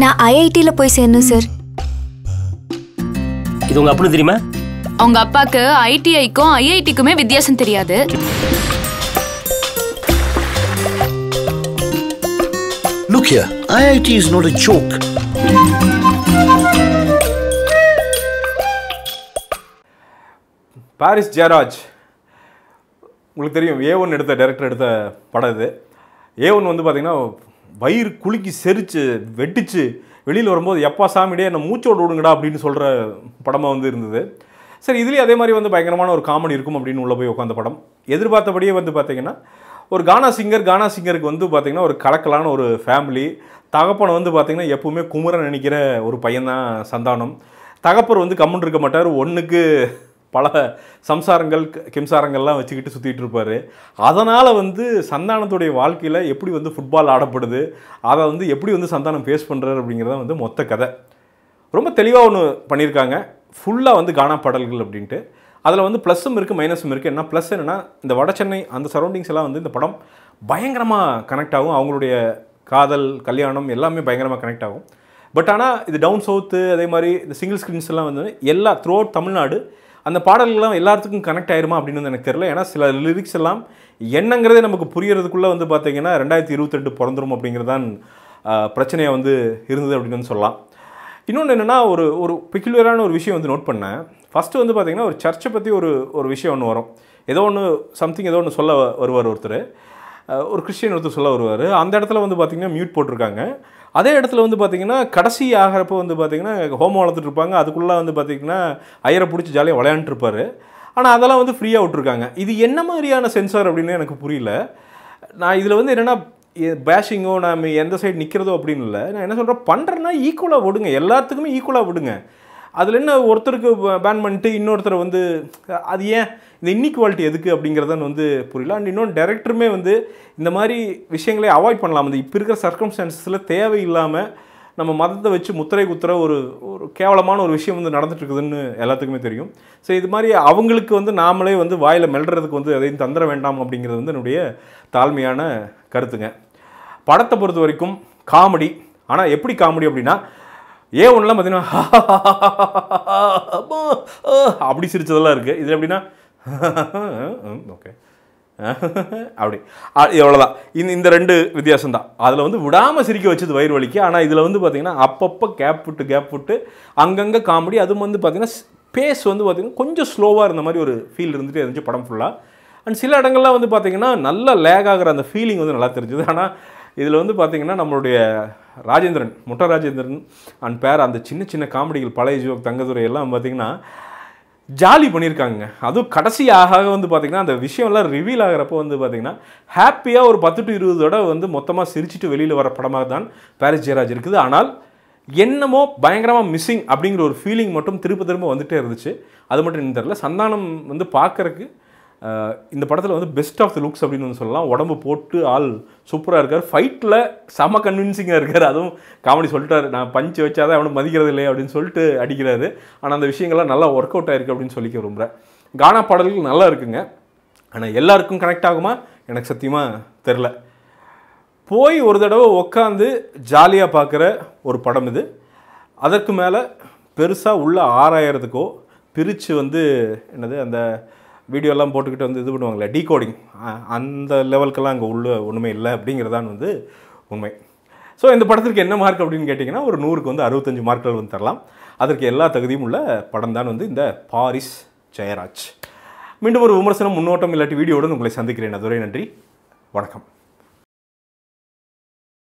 நான் ஐஐடியில் போய் சேரணும் சார் இது உங்க அப்பனு தெரியுமா அவங்க அப்பாக்கு ஐடிஐக்கும் ஐஐடிக்குமே வித்தியாசம் தெரியாது Look here, IIT is not a joke. Paris Jayaraj உங்களுக்கு தெரியும் ஏ ஒன் எடுத்த டைரக்டர் எடுத்த படம் இது ஏ ஒன் வந்து பார்த்திங்கன்னா வயிறு குலுக்கி செரித்து வெட்டிச்சு வெளியில் வரும்போது எப்பா சாமிடே என்னை மூச்சோடு விடுங்கடா அப்படின்னு சொல்கிற படமாக வந்து இருந்தது சரி இதுலேயே அதே மாதிரி வந்து பயங்கரமான ஒரு காமெடி இருக்கும் அப்படின்னு உள்ளே போய் உட்காந்த படம் எதிர்பார்த்தபடியே வந்து பார்த்திங்கன்னா ஒரு கானா சிங்கர் கானா சிங்கருக்கு வந்து பார்த்திங்கன்னா ஒரு கலக்கலான ஒரு ஃபேமிலி தகப்பனை வந்து பார்த்திங்கன்னா எப்போவுமே குமரன் நினைக்கிற ஒரு பையன்தான் சந்தானம் தகப்பர் வந்து கம்முன் இருக்க மாட்டார் ஒன்றுக்கு பல சம்சாரங்கள் கிம்சாரங்கள்லாம் வச்சுக்கிட்டு சுற்றிட்டு இருப்பார் அதனால் வந்து சந்தானத்துடைய வாழ்க்கையில் எப்படி வந்து ஃபுட்பால் ஆடப்படுது அதை வந்து எப்படி வந்து சந்தானம் ஃபேஸ் பண்ணுறாரு அப்படிங்கிறத வந்து மொத்த கதை ரொம்ப தெளிவாக ஒன்று பண்ணியிருக்காங்க ஃபுல்லாக வந்து கானா பாடல்கள் அப்படின்ட்டு அதில் வந்து ப்ளஸ்ஸும் இருக்குது மைனஸும் இருக்குது என்ன ப்ளஸ் என்னென்னா இந்த வட சென்னை அந்த சரௌண்டிங்ஸ் எல்லாம் வந்து இந்த படம் பயங்கரமாக கனெக்ட் ஆகும் அவங்களுடைய காதல் கல்யாணம் எல்லாமே பயங்கரமாக கனெக்ட் ஆகும் பட் ஆனால் இது டவுன் சவுத்து அதே மாதிரி இந்த சிங்கிள் ஸ்க்ரீன்ஸ் எல்லாம் வந்து எல்லா த்ரூ அவுட் தமிழ்நாடு அந்த பாடல்கள்லாம் எல்லாத்துக்கும் கனெக்ட் ஆயிருமா அப்படின்னு வந்து எனக்கு தெரியல ஏன்னா சில லிரிக்ஸ் எல்லாம் என்னங்கிறதே நமக்கு புரியறதுக்குள்ளே வந்து பார்த்திங்கன்னா ரெண்டாயிரத்தி இருபத்தெட்டு பிறந்துரும் அப்படிங்கிறது தான் பிரச்சனையாக வந்து இருந்தது அப்படின்னு வந்து சொல்லலாம் இன்னொன்று என்னென்னா ஒரு ஒரு பெக்யூலரான ஒரு விஷயம் வந்து நோட் பண்ணேன் ஃபஸ்ட்டு வந்து பார்த்திங்கன்னா ஒரு சர்ச்சை பற்றி ஒரு ஒரு விஷயம் ஒன்று வரும் ஏதோ ஒன்று சம்திங் ஏதோ ஒன்று சொல்ல வருவார் ஒருத்தர் ஒரு கிறிஸ்டின் ஒருத்தர் சொல்ல வருவார் அந்த இடத்துல வந்து பார்த்திங்கன்னா மியூட் போட்டிருக்காங்க அதே இடத்துல வந்து பார்த்திங்கன்னா கடைசி ஆகிறப்போ வந்து பார்த்திங்கன்னா ஹோமம் வளர்த்துட்டு இருப்பாங்க அதுக்குள்ளே வந்து பார்த்திங்கன்னா ஐயரை பிடிச்சி ஜாலியாக விளையாண்டுருப்பார் ஆனால் அதெல்லாம் வந்து ஃப்ரீயாக விட்ருக்காங்க இது என்ன மாதிரியான சென்சார் அப்படின்னு எனக்கு புரியல நான் இதில் வந்து என்னென்னா பேஷிங்கோ நான் எந்த சைடு நிற்கிறதோ அப்படின்னு இல்லை நான் என்ன சொல்கிறேன் பண்ணுறேன்னா ஈக்குவலாக விடுங்க எல்லாத்துக்குமே ஈக்குவலாக விடுங்க அதில் என்ன ஒருத்தருக்கு பேன் பண்ணிட்டு இன்னொருத்தர் வந்து அது ஏன் இந்த இன்னிக்வாலிட்டி எதுக்கு அப்படிங்கிறதான் வந்து புரியல அண்ட் இன்னொன்று டேரக்டருமே வந்து இந்த மாதிரி விஷயங்களே அவாய்ட் பண்ணலாம் அந்த இப்போ இருக்கிற சர்க்கம்ஸ்டான்சஸில் தேவையில்லாமல் நம்ம மதத்தை வச்சு முத்திரை குத்துற ஒரு ஒரு கேவலமான ஒரு விஷயம் வந்து நடந்துட்டுருக்குதுன்னு எல்லாத்துக்குமே தெரியும் ஸோ இது மாதிரி அவங்களுக்கு வந்து நாமளே வந்து வாயில் மெல்றதுக்கு வந்து எதையும் தந்துட வேண்டாம் அப்படிங்கிறது வந்து என்னுடைய தாழ்மையான கருத்துங்க படத்தை பொறுத்த வரைக்கும் காமெடி ஆனால் எப்படி காமெடி அப்படின்னா ஏ ஒன்றுலாம் பார்த்தீங்கன்னா அப்படி சிரிச்சதெல்லாம் இருக்குது இதில் எப்படின்னா ஓகே அப்படி எவ்வளோதான் இந்த இந்த ரெண்டு வித்தியாசம் தான் அதில் வந்து விடாமல் சிரிக்க வச்சது வயிறு வலிக்கு ஆனால் இதில் வந்து பார்த்திங்கன்னா அப்பப்போ கேப் விட்டு கேப் விட்டு அங்கங்கே காமெடி அதுவும் வந்து பார்த்திங்கன்னா பேஸ் வந்து பார்த்திங்கன்னா கொஞ்சம் ஸ்லோவாக இருந்த மாதிரி ஒரு ஃபீல் இருந்துட்டு இருந்துச்சு படம் ஃபுல்லாக அண்ட் சில இடங்கள்லாம் வந்து பார்த்திங்கன்னா நல்லா லேக் ஆகிற அந்த ஃபீலிங் வந்து நல்லா தெரிஞ்சுது ஆனால் இதில் வந்து பார்த்திங்கன்னா நம்மளுடைய ராஜேந்திரன் முட்டா ராஜேந்திரன் அண்ட் பேர் அந்த சின்ன சின்ன காமெடிகள் பழைய ஜோக் தங்கதுரை எல்லாம் பார்த்திங்கன்னா ஜாலி பண்ணியிருக்காங்க அதுவும் கடைசியாக வந்து பார்த்திங்கன்னா அந்த விஷயம்லாம் ரிவீல் ஆகிறப்போ வந்து பார்த்திங்கன்னா ஹாப்பியாக ஒரு பத்து டு இருபது இருபதோட வந்து மொத்தமாக சிரிச்சுட்டு வெளியில் வர படமாக தான் பாரிஸ் ஜெயராஜ் இருக்குது ஆனால் என்னமோ பயங்கரமாக மிஸ்ஸிங் அப்படிங்கிற ஒரு ஃபீலிங் மட்டும் திரும்ப திரும்ப வந்துகிட்டே இருந்துச்சு அது மட்டும் தெரில சந்தானம் வந்து பார்க்குறக்கு இந்த படத்தில் வந்து பெஸ்ட் ஆஃப் த லுக்ஸ் அப்படின்னு வந்து சொல்லலாம் உடம்பு போட்டு ஆள் சூப்பராக இருக்கார் ஃபைட்டில் செம கன்வின்சிங்காக இருக்கார் அதுவும் காமெடி சொல்லிட்டார் நான் பஞ்சு வச்சாதான் அவனை மதிக்கிறது இல்லை அப்படின்னு சொல்லிட்டு அடிக்கிறாரு ஆனால் அந்த விஷயங்கள்லாம் நல்லா ஒர்க் அவுட் ஆயிருக்கு அப்படின்னு சொல்லிக்க விரும்புகிறேன் கானா பாடல்கள் நல்லா இருக்குங்க ஆனால் எல்லாருக்கும் கனெக்ட் ஆகுமா எனக்கு சத்தியமாக தெரில போய் ஒரு தடவை உக்காந்து ஜாலியாக பார்க்குற ஒரு படம் இது அதற்கு மேலே பெருசாக உள்ளே ஆறாயிரத்துக்கோ பிரித்து வந்து என்னது அந்த வீடியோலாம் போட்டுக்கிட்டு வந்து இது பண்ணுவாங்களே டீகோடிங் அந்த லெவலுக்கெல்லாம் அங்கே உள்ள ஒன்றுமே இல்லை அப்படிங்கிறதான் வந்து உண்மை ஸோ இந்த படத்திற்கு என்ன மார்க் அப்படின்னு கேட்டிங்கன்னா ஒரு நூறுக்கு வந்து அறுபத்தஞ்சு மார்க்கள் வந்து தரலாம் அதற்கு எல்லா தகுதியும் உள்ள படம் தான் வந்து இந்த பாரிஸ் ஜெயராஜ் மீண்டும் ஒரு விமர்சனம் முன்னோட்டம் இல்லாட்டி வீடியோடு உங்களை சந்திக்கிறேன் அதுவரை நன்றி வணக்கம்